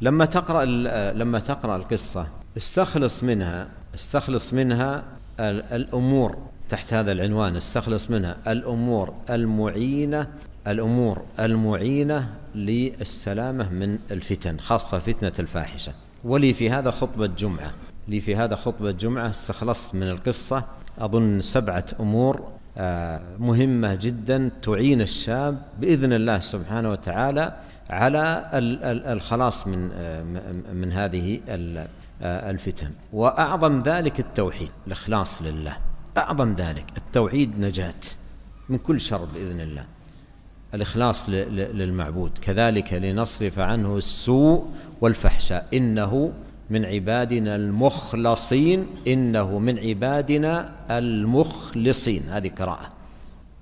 لما تقرأ لما تقرأ القصة استخلص منها استخلص منها الأمور تحت هذا العنوان استخلص منها الأمور المعينة الأمور المعينة للسلامة من الفتن خاصة فتنة الفاحشة ولي في هذا خطبة جمعة لي في هذا خطبة جمعة استخلصت من القصة أظن سبعة أمور مهمة جدا تعين الشاب بإذن الله سبحانه وتعالى على الخلاص من من هذه الفتن وأعظم ذلك التوحيد الإخلاص لله أعظم ذلك التوحيد نجاة من كل شر بإذن الله الإخلاص للمعبود كذلك لنصرف عنه السوء والفحشاء إنه من عبادنا المخلصين انه من عبادنا المخلصين هذه قراءه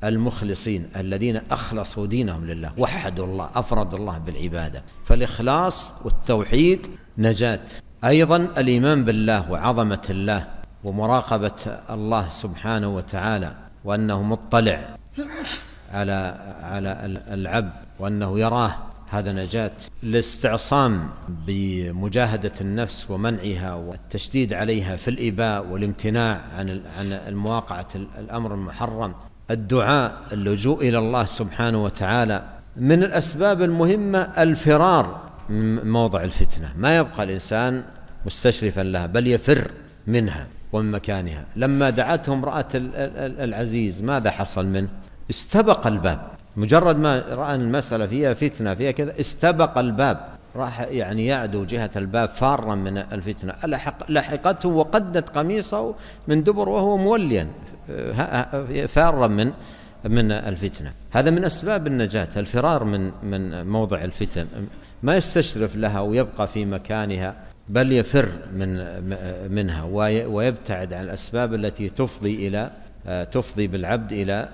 المخلصين الذين اخلصوا دينهم لله وحدوا الله افردوا الله بالعباده فالاخلاص والتوحيد نجاه ايضا الايمان بالله وعظمه الله ومراقبه الله سبحانه وتعالى وانه مطلع على على العبد وانه يراه هذا نجاة الاستعصام بمجاهدة النفس ومنعها والتشديد عليها في الإباء والامتناع عن عن مواقعة الأمر المحرم الدعاء اللجوء إلى الله سبحانه وتعالى من الأسباب المهمة الفرار من موضع الفتنة ما يبقى الإنسان مستشرفا لها بل يفر منها ومن مكانها لما دعته امرأة العزيز ماذا حصل منه استبق الباب مجرد ما رأى المسألة فيها فتنة فيها كذا استبق الباب راح يعني يعدو جهة الباب فارا من الفتنة لحق لحقته وقدت قميصه من دبر وهو موليا آه، فارا من من الفتنة هذا من أسباب النجاة الفرار من من موضع الفتن ما يستشرف لها ويبقى في مكانها بل يفر من منها ويبتعد عن الأسباب التي تفضي إلى تفضي بالعبد الى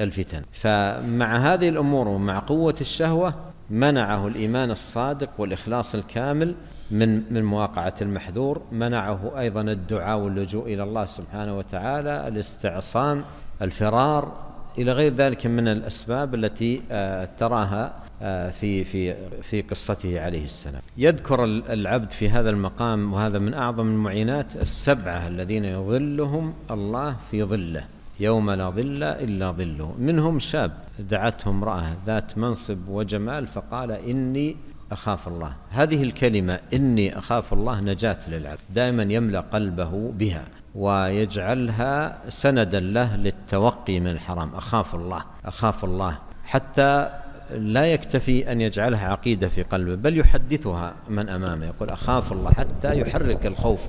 الفتن فمع هذه الامور ومع قوه الشهوه منعه الايمان الصادق والاخلاص الكامل من من مواقعه المحذور منعه ايضا الدعاء واللجوء الى الله سبحانه وتعالى الاستعصام الفرار الى غير ذلك من الاسباب التي آه، تراها آه، في في في قصته عليه السلام. يذكر العبد في هذا المقام وهذا من اعظم المعينات السبعه الذين يظلهم الله في ظله يوم لا ظل الا ظله، منهم شاب دعته امراه ذات منصب وجمال فقال اني اخاف الله، هذه الكلمه اني اخاف الله نجاه للعبد، دائما يملا قلبه بها ويجعلها سندا له للتوقي من الحرام، اخاف الله، اخاف الله حتى لا يكتفي أن يجعلها عقيدة في قلبه بل يحدثها من أمامه يقول أخاف الله حتى يحرك الخوف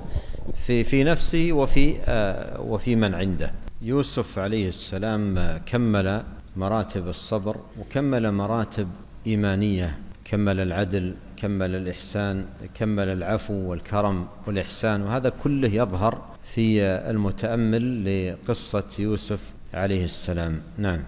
في في نفسه وفي آه، وفي من عنده يوسف عليه السلام كمل مراتب الصبر وكمل مراتب إيمانية كمل العدل كمل الإحسان كمل العفو والكرم والإحسان وهذا كله يظهر في المتأمل لقصة يوسف عليه السلام نعم